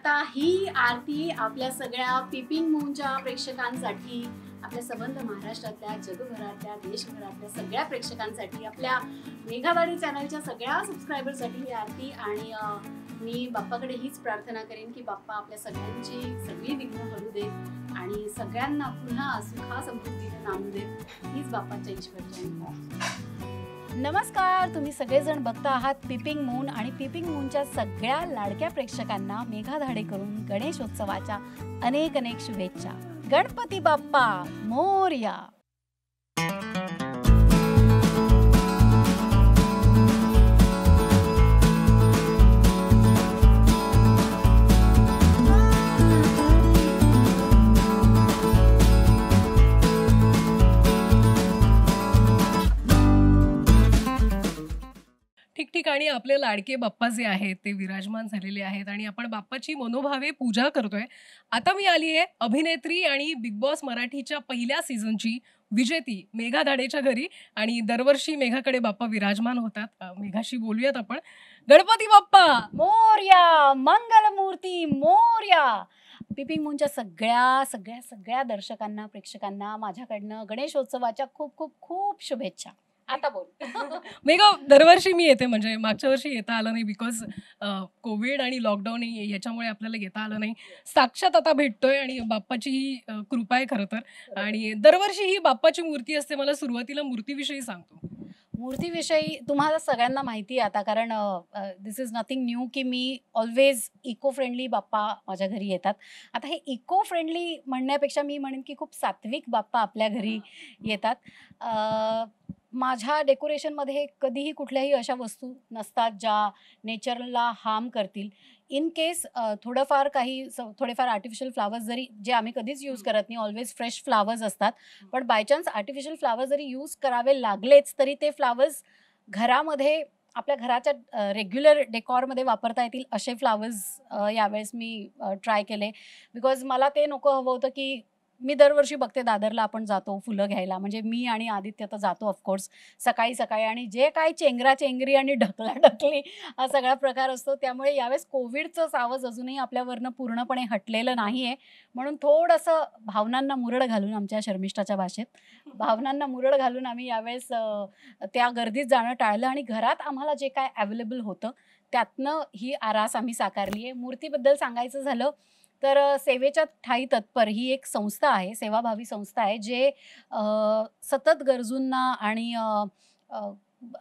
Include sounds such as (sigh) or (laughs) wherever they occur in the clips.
आता ही आरती आपल्या सगळ्या पिपिंग मूनच्या प्रेक्षकांसाठी आपल्या संबंध महाराष्ट्रातल्या जगभरातल्या देशभरातल्या सगळ्या प्रेक्षकांसाठी आपल्या मेघावारी चॅनलच्या सगळ्या सबस्क्रायबरसाठी ही आरती आणि मी बाप्पाकडे हीच प्रार्थना करेन की बाप्पा आपल्या सगळ्यांची सगळी विघ्न करू देत आणि सगळ्यांना पुन्हा सुखासमृद्धीनं नाम देत हीच बाप्पाच्या ईश्वरच्या नमस्कार तुम्ही सगळेजण बघता आहात पिपिंग मून आणि पिपिंग मूनच्या सगळ्या लाडक्या प्रेक्षकांना मेघाधाडे करून गणेशोत्सवाच्या अनेक अनेक शुभेच्छा गणपती बाप्पा मोर्या ठिकाणी आपले लाडके बाप्पा जे आहेत ते विराजमान झालेले आहेत आणि आपण बाप्पाची मनोभावे पूजा करतोय आता मी आली आहे अभिनेत्री आणि बिग बॉस मराठीच्या पहिल्या सीझनची विजेती मेघा दाडेच्या घरी आणि दरवर्षी मेघाकडे बाप्पा विराजमान होतात मेघाशी बोलूयात आपण गणपती बाप्पा मोर्या मंगलमूर्ती मोर्या पिपिंग मूनच्या सगळ्या सगळ्या सगळ्या दर्शकांना प्रेक्षकांना माझ्याकडनं गणेशोत्सवाच्या खूप खूप खूप शुभेच्छा आता बोल (laughs) मी का दरवर्षी मी येते म्हणजे मागच्या वर्षी येता आलं नाही बिकॉज कोविड आणि लॉकडाऊन याच्यामुळे आपल्याला येता आलं नाही साक्षात आता भेटतोय आणि बाप्पाची ही कृपा आहे खरं तर आणि दरवर्षी ही बाप्पाची मूर्ती असते मला सुरुवातीला मूर्तीविषयी सांगतो मूर्तीविषयी तुम्हाला सगळ्यांना माहिती आहे आता कारण दिस इज नथिंग न्यू की मी ऑलवेज इको फ्रेंडली बाप्पा माझ्या घरी येतात आता हे इको फ्रेंडली म्हणण्यापेक्षा मी म्हणेन की खूप सात्विक बाप्पा आपल्या घरी येतात माझ्या डेकोरेशनमध्ये कधीही कुठल्याही अशा वस्तू नसतात ज्या नेचरला हार्म करतील इन केस थोडंफार काही थोडेफार आर्टिफिशियल फ्लावर्स जरी जे आम्ही कधीच यूज करत नाही ऑलवेज फ्रेश फ्लावर्स असतात पण बाय चान्स आर्टिफिशियल फ्लावर्स जरी यूज करावे लागलेच तरी ते फ्लावर्स घरामध्ये आपल्या घराच्या रेग्युलर डेकॉरमध्ये वापरता येतील असे फ्लावर्स यावेळेस मी ट्राय केले बिकॉज मला ते नको हवं होतं की मी दरवर्षी बघते दादरला आपण जातो फुलं घ्यायला म्हणजे मी आणि आदित्य तर जातो ऑफकोर्स सकाळी सकाळी आणि जे काय चेंगरा चेंगरी आणि ढकला ढकली हा सगळा प्रकार असतो त्यामुळे यावेळेस कोविडचं सावज अजूनही आपल्यावरनं पूर्णपणे हटलेलं नाही आहे म्हणून थोडंसं भावनांना मुरड घालून आमच्या शर्मिष्ठाच्या भाषेत भावनांना मुरड घालून आम्ही यावेळेस त्या गर्दीत जाणं टाळलं आणि घरात आम्हाला जे काय अवेलेबल होतं त्यातनं ही आरास आम्ही साकारली आहे मूर्तीबद्दल सांगायचं झालं तर सेवेच्या ठाई तत्पर ही एक संस्था आहे सेवाभावी संस्था आहे जे सतत गरजूंना आणि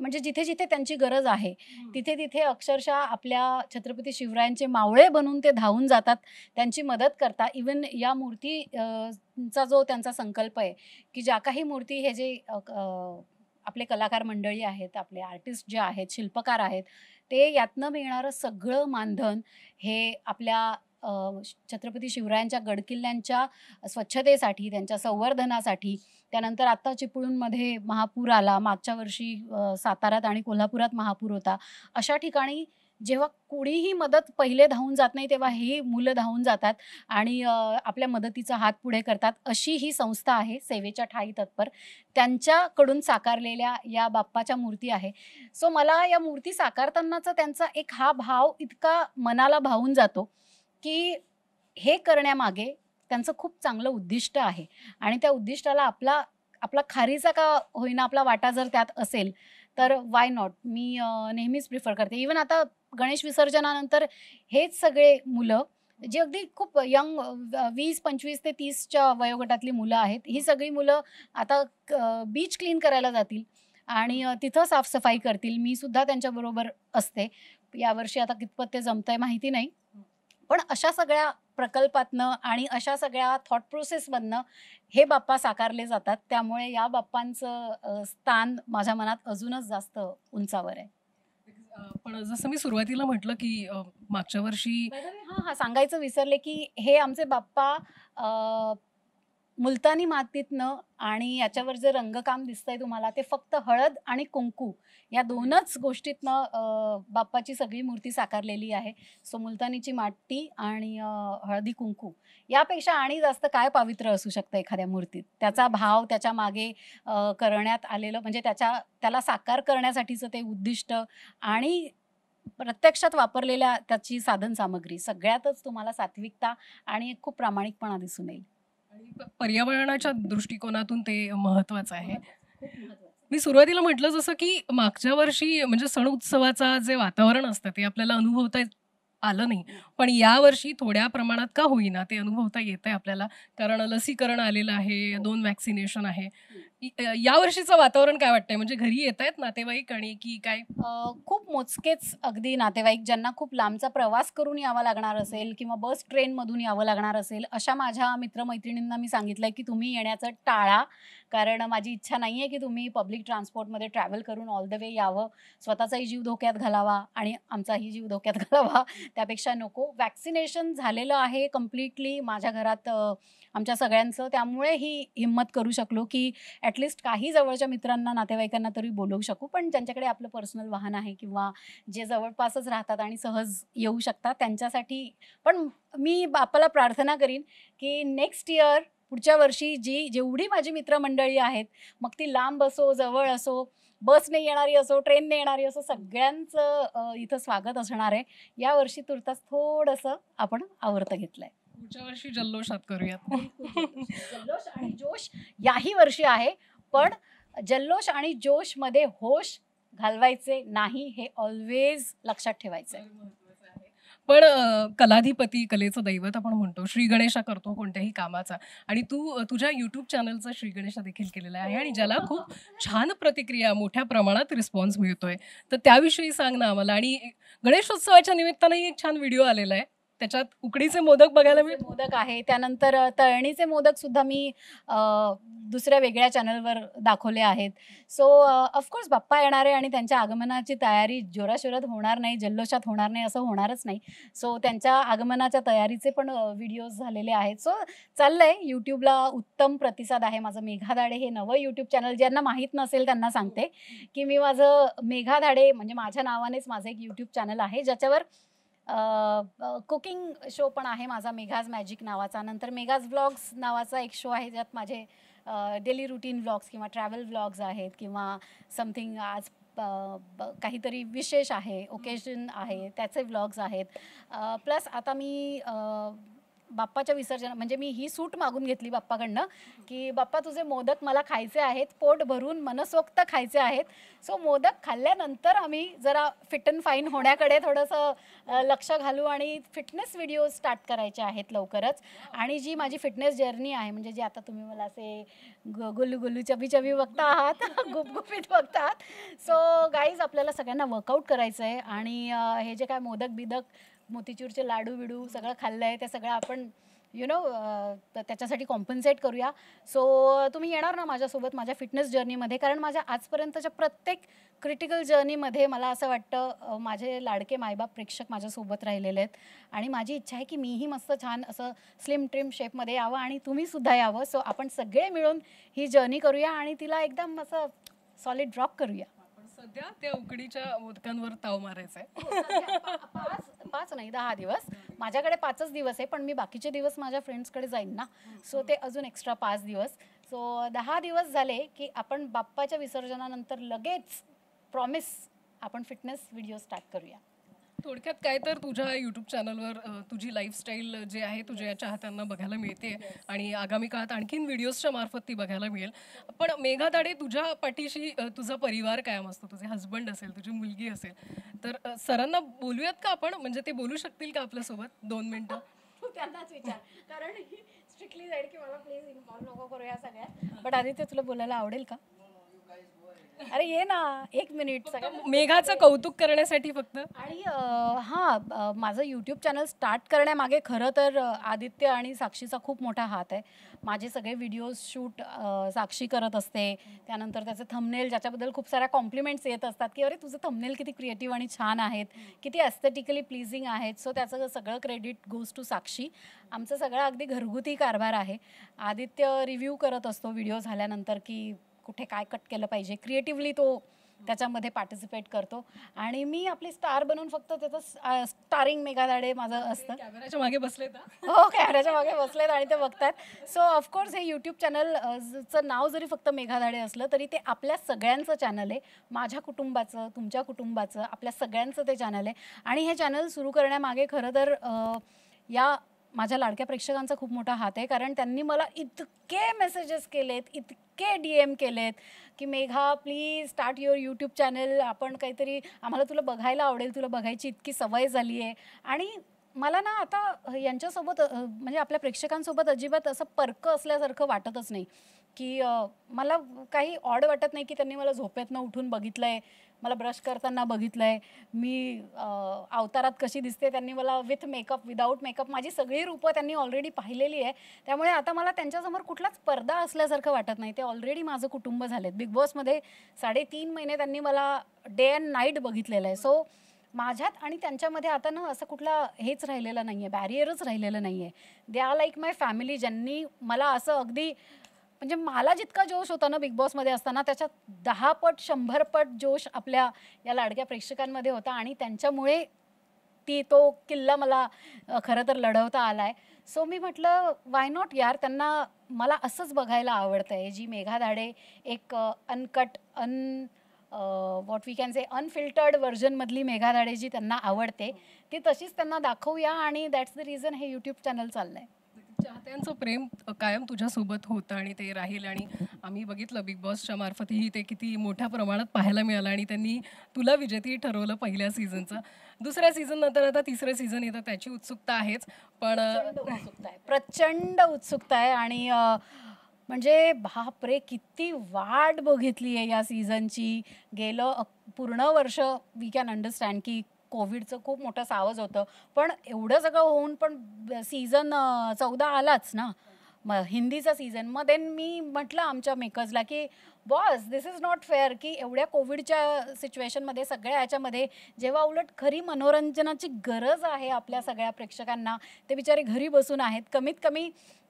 म्हणजे जिथे जिथे त्यांची गरज आहे तिथे तिथे अक्षरशः आपल्या छत्रपती शिवरायांचे मावळे बनून ते धावून जातात त्यांची मदत करता इवन या मूर्ती चा जो त्यांचा संकल्प आहे की ज्या काही मूर्ती हे जे आपले कलाकार मंडळी आहेत आपले आर्टिस्ट जे आहेत शिल्पकार आहेत ते यातनं मिळणारं सगळं मानधन हे आपल्या छत्रपती शिवरायांच्या गडकिल्ल्यांच्या स्वच्छतेसाठी त्यांच्या संवर्धनासाठी त्यानंतर आत्ता चिपळूणमध्ये महापूर आला मागच्या वर्षी साताऱ्यात आणि कोल्हापुरात महापूर होता अशा ठिकाणी जेव्हा कुणीही मदत पहिले धावून जात नाही तेव्हा ही मुलं धावून जातात आणि आपल्या मदतीचा हात पुढे करतात अशी ही संस्था आहे सेवेच्या ठाई तत्पर त्यांच्याकडून साकारलेल्या या बाप्पाच्या मूर्ती आहे सो मला या मूर्ती साकारतानाचा त्यांचा एक हा भाव इतका मनाला भावून जातो की हे करण्यामागे त्यांचं खूप चांगलं उद्दिष्ट आहे आणि त्या उद्दिष्टाला आपला आपला खारीचा का होईना आपला वाटा जर त्यात असेल तर वाय नॉट मी नेहमीच प्रिफर करते इवन आता गणेश विसर्जनानंतर हेच सगळे मुलं जे अगदी खूप यंग वीस पंचवीस ते तीसच्या वयोगटातली मुलं आहेत ही सगळी मुलं आता बीच क्लीन करायला जातील आणि तिथं साफसफाई करतील मी सुद्धा त्यांच्याबरोबर असते यावर्षी आता कितपत ते जमतंय माहिती नाही पण अशा सगळ्या प्रकल्पातनं आणि अशा सगळ्या थॉट प्रोसेसमधनं हे बाप्पा साकारले जातात त्यामुळे या बाप्पांचं स्थान माझ्या मनात अजूनच जास्त उंचावर आहे पण जसं मी सुरुवातीला म्हटलं की मागच्या वर्षी हां हा सांगायचं विसरले की हे आमचे बाप्पा मुलतानी मातीतनं आणि याच्यावर जे रंगकाम दिसतंय तुम्हाला ते फक्त हळद आणि कुंकू या दोनच गोष्टीतनं बाप्पाची सगळी मूर्ती साकारलेली आहे सो मुलतानीची माती आणि हळदी कुंकू यापेक्षा आणि जास्त काय पावित्र्य असू शकतं एखाद्या मूर्तीत त्याचा भाव त्याच्या मागे करण्यात आलेलं म्हणजे त्याच्या त्याला साकार करण्यासाठीचं ते उद्दिष्ट आणि प्रत्यक्षात वापरलेल्या त्याची साधन सामग्री सगळ्यातच तुम्हाला सात्विकता आणि खूप प्रामाणिकपणा दिसून येईल पर्यावरणाच्या दृष्टिकोनातून ते महत्वाचं आहे मी सुरुवातीला म्हटलं जसं की मागच्या वर्षी म्हणजे सण उत्सवाचा जे वातावरण असतं ते आपल्याला अनुभवता आलं नाही पण यावर्षी थोड्या प्रमाणात का होईना ते अनुभवता येत आहे आपल्याला कारण लसीकरण आलेलं आहे दोन वॅक्सिनेशन आहे या वर्षीचं वातावरण काय वाटतंय म्हणजे घरी येत आहेत नातेवाईक आणि की काय खूप मोजकेच अगदी नातेवाईक ज्यांना खूप लांबचा प्रवास करून यावा लागणार असेल किंवा बस ट्रेनमधून यावं लागणार असेल अशा माझ्या मित्रमैत्रिणींना मी सांगितलंय की तुम्ही येण्याचं टाळा कारण माझी इच्छा नाही आहे की तुम्ही पब्लिक ट्रान्सपोर्टमध्ये ट्रॅव्हल करून ऑल द वे यावं स्वतःचाही जीव धोक्यात घालावा आणि आमचाही जीव धोक्यात घालावा त्यापेक्षा नको वॅक्सिनेशन झालेलं आहे कम्प्लिटली माझ्या घरात आमच्या सगळ्यांचं त्यामुळे ही हिंमत करू शकलो की ॲट ॲटलिस्ट काही जवळच्या मित्रांना नातेवाईकांना तरी बोलवू शकू पण ज्यांच्याकडे आपलं पर्सनल वाहन आहे किंवा जे जवळपासच राहतात आणि सहज येऊ शकतात त्यांच्यासाठी पण मी बापाला प्रार्थना करीन की नेक्स्ट इयर पुढच्या वर्षी जी जेवढी माझी मित्रमंडळी आहेत मग ती लांब असो जवळ असो बसने येणारी असो ट्रेनने येणारी असो सगळ्यांचं इथं स्वागत असणार आहे यावर्षी तुर्तास थोडंसं आपण आवर्त घेतलं आहे पुढच्या वर्षी जल्लोषात करूयात जल्लोष आणि जोश याही वर्षी आहे पण जल्लोष आणि जोश मध्ये होश घालवायचे नाही हे ऑलवेज लक्षात ठेवायचं पण कलाधिपती कलेचं दैवत आपण म्हणतो श्री गणेशा करतो कोणत्याही कामाचा आणि तू तुझ्या युट्यूब चॅनलचा श्री गणेशा देखील केलेला आहे आणि ज्याला खूप छान प्रतिक्रिया मोठ्या प्रमाणात रिस्पॉन्स मिळतोय तर त्याविषयी सांग ना आम्हाला आणि गणेशोत्सवाच्या निमित्तानंही एक छान व्हिडिओ आलेला आहे त्याच्यात उकडीचे मोदक बघायला मिळते मोदक आहे त्यानंतर तळणीचे मोदक सुद्धा मी दुसऱ्या वेगळ्या चॅनलवर दाखवले आहेत सो ऑफकोर्स बाप्पा येणार आणि त्यांच्या आगमनाची तयारी जोराशोरात होणार नाही जल्लोषात होणार नाही असं होणारच नाही सो त्यांच्या आगमनाच्या तयारीचे पण व्हिडिओज झालेले आहेत सो चाललंय यूट्यूबला उत्तम प्रतिसाद आहे माझं मेघा धाडे हे नवं यूट्यूब चॅनल ज्यांना माहीत नसेल त्यांना सांगते की मी माझं मेघा धाडे म्हणजे माझ्या नावानेच माझं एक यूट्यूब चॅनल आहे ज्याच्यावर कुकिंग शो पण आहे माझा मेघाज मॅजिक नावाचा नंतर मेघाज व्लॉग्स नावाचा एक शो आहे ज्यात माझे डेली रुटीन व्लॉग्स किंवा ट्रॅव्हल व्लॉग्स आहेत किंवा समथिंग आज काहीतरी विशेष आहे ओकेजन आहे त्याचे व्लॉग्स आहेत प्लस आता मी बाप्पाच्या विसर्जन म्हणजे मी ही सूट मागून घेतली बाप्पाकडनं की बाप्पा तुझे मोदक मला खायचे आहेत पोट भरून मनसोक्त खायचे आहेत सो मोदक खाल्ल्यानंतर आम्ही जरा फिट अँड फाईन होण्याकडे थोडंसं लक्ष घालू आणि फिटनेस व्हिडिओ स्टार्ट करायचे आहेत लवकरच आणि जी माझी फिटनेस जर्नी आहे म्हणजे जी आता तुम्ही मला असे गुलू गुलू चबी चबी बघता आहात (laughs) गुपगुपीत बघता आहात सो गाईज आपल्याला सगळ्यांना वर्कआउट करायचं आहे आणि हे जे काय मोदक बिदक मोतीचूरचे लाडू बिडू सगळं खाल्लं आहे ते सगळं आपण यु नो त्याच्यासाठी कॉम्पन्सेट करूया सो तुम्ही येणार ना माझ्यासोबत माझ्या फिटनेस जर्नीमध्ये कारण माझ्या आजपर्यंतच्या प्रत्येक क्रिटिकल जर्नीमध्ये मला असं वाटतं माझे लाडके मायबाप प्रेक्षक माझ्यासोबत राहिलेले आहेत आणि माझी इच्छा आहे की मीही मस्त छान असं स्लिम ट्रिम शेपमध्ये यावं आणि तुम्हीसुद्धा यावं सो आपण सगळे मिळून ही जर्नी करूया आणि तिला एकदम असं सॉलिड ड्रॉप करूया सध्या त्या उकडीच्या मोदकांवर ताव मारायचा हो, आहे पाच पाच नाही दहा दिवस माझ्याकडे पाचच दिवस आहे पण मी बाकीचे दिवस माझ्या फ्रेंड्सकडे जाईन ना सो ते अजून एक्स्ट्रा पाच दिवस सो दहा दिवस झाले की आपण बाप्पाच्या विसर्जनानंतर लगेच प्रॉमिस आपण फिटनेस व्हिडिओ स्टार्ट करूया थोडक्यात काय तर तुझ्या युट्यूब चॅनलवर तुझी लाईफस्टाईल जे आहे तुझ्या चाहत्यांना बघायला मिळते आणि आगामी काळात आणखीन व्हिडिओजच्या मार्फत ती बघायला मिळेल पण मेघा दाडे तुझ्या पाठीशी तुझा परिवार कायम असतो तुझे हस्बंड असेल तुझी मुलगी असेल तर सरांना बोलूयात का आपण म्हणजे ते बोलू शकतील का आपल्यासोबत दोन मिनटं त्यांनाच विचार कारण स्ट्रिक्टली जाईल की मला प्लीज इन्फॉर्म नको करू या सगळ्यात बट आधी ते तुला बोलायला आवडेल का अरे ये ना एक मिनिट मेघाचं कौतुक करण्यासाठी फक्त आणि हां माझं यूट्यूब चॅनल स्टार्ट करण्यामागे खरं तर आदित्य आणि साक्षीचा खूप मोठा हात आहे माझे सगळे व्हिडिओज शूट साक्षी करत असते त्यानंतर त्याचे थंबनेल ज्याच्याबद्दल खूप साऱ्या कॉम्प्लिमेंट्स येत असतात की अरे तुझं थंबनेल किती क्रिएटिव्ह आणि छान आहेत किती ॲस्थेटिकली प्लीजिंग आहेत सो त्याचं सगळं क्रेडिट गोज टू साक्षी आमचं सगळं अगदी घरगुती कारभार आहे आदित्य रिव्ह्यू करत असतो व्हिडिओ झाल्यानंतर की कुठे काय कट केलं पाहिजे क्रिएटिव्हली तो त्याच्यामध्ये पार्टिसिपेट करतो आणि मी आपली स्टार बनवून फक्त त्याचं स्टारिंग मेघाधाडे माझं असतं कॅमेराच्या मागे बसलेत हो कॅमेराच्या मागे बसलेत आणि ते बघतात सो ऑफकोर्स हे यूट्यूब चॅनलचं नाव जरी फक्त मेघाधाडे असलं तरी ते आपल्या सगळ्यांचं चॅनल आहे माझ्या कुटुंबाचं तुमच्या कुटुंबाचं आपल्या सगळ्यांचं ते चॅनल आहे आणि हे चॅनल सुरू करण्यामागे खरं तर या माझ्या लाडक्या प्रेक्षकांचा खूप मोठा हात आहे कारण त्यांनी मला इतके मेसेजेस केलेत इतके डी एम केलेत की Megha please start your YouTube channel आपण काहीतरी आम्हाला तुला बघायला आवडेल तुला बघायची इतकी सवय झाली आहे आणि मला ना आता यांच्यासोबत म्हणजे आपल्या प्रेक्षकांसोबत अजिबात असं पर्क असल्यासारखं वाटतच नाही की मला काही ऑड वाटत नाही की त्यांनी मला झोपेतनं उठून बघितलं आहे मला ब्रश करताना बघितलं आहे मी अवतारात कशी दिसते त्यांनी मला विथ मेकअप विदाऊट मेकअप माझी सगळी रूपं त्यांनी ऑलरेडी पाहिलेली आहे त्यामुळे आता मला त्यांच्यासमोर कुठलाच पर्दा असल्यासारखं वाटत नाही ते ऑलरेडी माझं कुटुंब झालेत बिग बॉसमध्ये साडेतीन महिने त्यांनी मला डे अँड नाईट बघितलेलं आहे सो माझ्यात आणि त्यांच्यामध्ये आता ना असं कुठला हेच राहिलेलं नाही आहे बॅरियरच राहिलेलं नाही आहे they are like my family ज्यांनी मला असं अगदी म्हणजे मला जितका जोश होता ना बिग बॉसमध्ये असताना त्याच्यात दहा पट शंभर पट जोश आपल्या या लाडक्या प्रेक्षकांमध्ये होता आणि त्यांच्यामुळे ती तो किल्ला मला खरं तर लढवता आला आहे सो मी म्हटलं वाय नॉट यार त्यांना मला असंच बघायला आवडतं आहे जी मेघा धाडे एक uncut and what we can say unfiltered व्हर्जनमधली मेघा धाडे जी त्यांना आवडते ती तशीच त्यांना दाखवूया आणि दॅट्स द रिझन हे यूट्यूब चॅनल चाललं आहे चाहत्यांचं प्रेम कायम तुझ्यासोबत होतं आणि ते राहील आणि आम्ही बघितलं बिग बॉसच्या मार्फतही ते किती मोठ्या प्रमाणात पाहायला मिळालं आणि त्यांनी तुला विजेती ठरवलं पहिल्या सीझनचं दुसऱ्या सीझन नंतर आता तिसरं सीझन येतं त्याची उत्सुकता आहेच पण उत्सुकता आहे प्रचंड उत्सुकता आहे आणि म्हणजे बापरे किती वाट बघितली आहे या सीझनची गेलं पूर्ण वर्ष वी कॅन अंडरस्टँड की कोविडचं खूप मोठं सावज होतं पण एवढं सगळं होऊन पण सीझन चौदा आलाच ना म हिंदीचा सीझन मग देन मी म्हटलं आमच्या मेकर्सला की boss this is not fair की एवढ्या कोविडच्या सिच्युएशनमध्ये सगळ्या याच्यामध्ये जेव्हा उलट खरी मनोरंजनाची गरज आहे आपल्या सगळ्या प्रेक्षकांना ते बिचारे घरी बसून आहेत कमीत कमी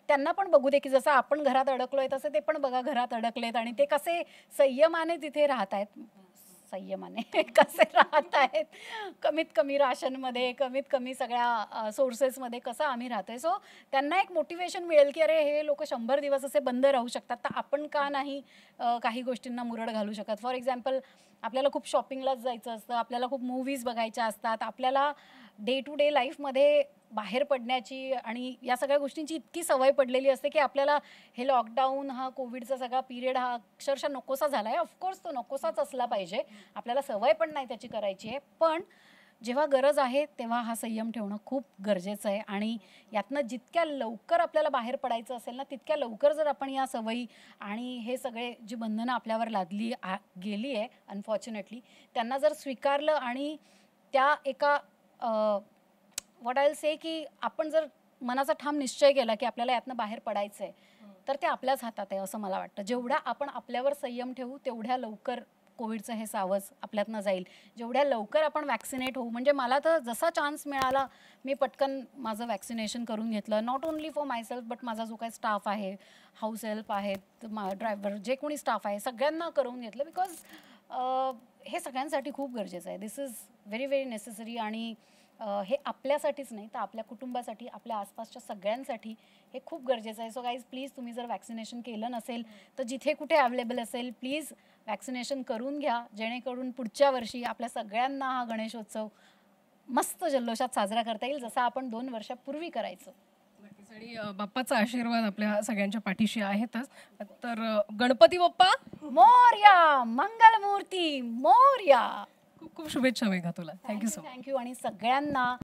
त्यांना पण बघू दे की जसं आपण घरात अडकलो आहे तसं ते पण बघा घरात अडकलेत आणि ते कसे संयमाने तिथे राहत आहेत संयमाने (laughs) कसे राहत आहेत कमीत कमी राशनमध्ये कमीत कमी सगळ्या सोर्सेसमध्ये कसं आम्ही राहतोय सो त्यांना एक मोटिवेशन मिळेल की अरे हे लोक शंभर दिवस असे बंद राहू शकतात तर आपण का नाही काही गोष्टींना मुरड घालू शकत फॉर एक्झाम्पल आपल्याला खूप शॉपिंगलाच जायचं असतं आपल्याला खूप मूवीज बघायच्या असतात आपल्याला डे टू डे लाईफमध्ये बाहेर पडण्याची आणि या सगळ्या गोष्टींची इतकी सवय पडलेली असते की आपल्याला हे लॉकडाऊन हा कोविडचा सगळा पिरियड हा अक्षरशः नकोसा झाला आहे ऑफकोर्स तो नकोसाच असला पाहिजे आपल्याला सवय पण नाही त्याची करायची आहे पण जेव्हा गरज आहे तेव्हा हा संयम ठेवणं खूप गरजेचं आहे आणि यातनं जितक्या लवकर आपल्याला बाहेर पडायचं असेल ना तितक्या लवकर जर आपण या सवयी आणि हे सगळे जी बंधनं आपल्यावर लादली आ गेली आहे अनफॉर्च्युनेटली त्यांना जर स्वीकारलं आणि त्या एका व्हॉट आय से की आपण जर मनाचा ठाम निश्चय केला की आपल्याला यातनं बाहेर पडायचं आहे तर ते आपल्याच हातात आहे असं मला वाटतं जेवढा आपण आपल्यावर संयम ठेवू तेवढ्या लवकर कोविडचं हे सावज आपल्यातनं जाईल जेवढ्या लवकर आपण वॅक्सिनेट होऊ म्हणजे मला तर जसा चान्स मिळाला मी पटकन माझं वॅक्सिनेशन करून घेतलं not only for myself but माझा जो काही स्टाफ आहे हाऊस हेल्प आहेत मा ड्रायव्हर जे कोणी स्टाफ आहे सगळ्यांना करून घेतलं बिकॉज हे सगळ्यांसाठी खूप गरजेचं आहे this is very very necessary आणि हे आपल्यासाठीच नाही तर आपल्या कुटुंबासाठी आपल्या आसपासच्या सगळ्यांसाठी हे खूप गरजेचं आहे सो गाईज प्लीज तुम्ही जर वॅक्सिनेशन केलं नसेल तर जिथे कुठे अवेलेबल असेल प्लीज वॅक्सिनेशन करून घ्या जेणेकरून पुढच्या वर्षी आपल्या सगळ्यांना हा गणेशोत्सव मस्त जल्लोषात साजरा करता येईल जसा आपण दोन वर्षापूर्वी करायचो बाप्पाचा आशीर्वाद आपल्या सगळ्यांच्या पाठीशी आहेतच तर गणपती बाप्पा मोर्या मंगलमूर्ती मोर्या खूप शुभेच्छा वेगा तुला थँक्यू सो थँक्यू आणि सगळ्यांना